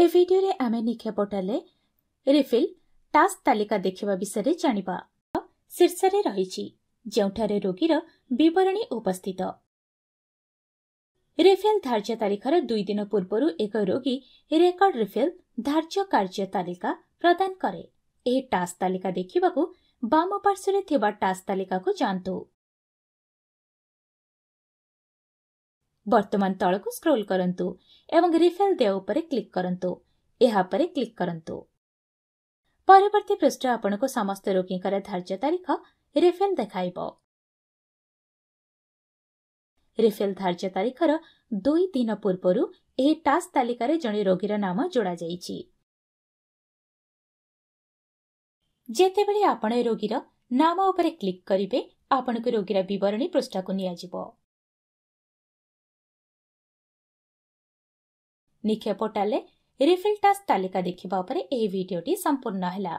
ଏ ଭିଡିଓରେ ଆମେ ନିକ୍ଷେପ ଟାଲେ ରିଫିଲ୍ ଟାସ୍କ ତାଲିକା ଦେଖିବା ବିଷୟରେ ଜାଣିବା ଶୀର୍ଷରେ ରହିଛି ଯେଉଁଠାରେ ରୋଗୀର ବିବରଣୀ ଉପସ୍ଥିତ ରିଫିଲ୍ ଧାର୍ଯ୍ୟ ତାରିଖର ଦୁଇ ଦିନ ପୂର୍ବରୁ ଏକ ରୋଗୀ ରେକର୍ଡ ରିଫିଲ୍ ଧାର୍ଯ୍ୟ କାର୍ଯ୍ୟ ତାଲିକା ପ୍ରଦାନ କରେ ଏହି ଟାସ୍କ ତାଲିକା ଦେଖିବାକୁ ବାମ ପାର୍ଶ୍ୱରେ ଥିବା ଟାସ୍କ ତାଲିକାକୁ ଯାଆନ୍ତୁ ବର୍ତ୍ତମାନ ତଳକୁ ସ୍କ୍ରୋଲ କରନ୍ତୁ ଏବଂ ରିଫିଲ୍ ଦେୟ ଉପରେ କ୍ଲିକ୍ କରନ୍ତୁ ଏହା ଉପରେ କ୍ଲିକ୍ କରନ୍ତୁ ପରବର୍ତ୍ତୀ ପୃଷ୍ଠ ଆପଣଙ୍କୁ ସମସ୍ତ ରୋଗୀଙ୍କର ଧାର୍ଯ୍ୟ ତାରିଖ ରିଫିଲ୍ ଦେଖାଇବ ରିଫିଲ୍ ଧାର୍ଯ୍ୟ ତାରିଖର ଦୁଇ ଦିନ ପୂର୍ବରୁ ଏହି ଟାସ୍କ ତାଲିକାରେ ଜଣେ ରୋଗୀର ନାମ ଯୋଡ଼ାଯାଇଛି ଯେତେବେଳେ ଆପଣ ରୋଗୀର ନାମ ଉପରେ କ୍ଲିକ୍ କରିବେ ଆପଣଙ୍କୁ ରୋଗୀର ବିବରଣୀ ପୃଷ୍ଠାକୁ ନିଆଯିବ निक्षेप पोर्टाल रिफिल टास्क तालिका देखा संपूर्ण है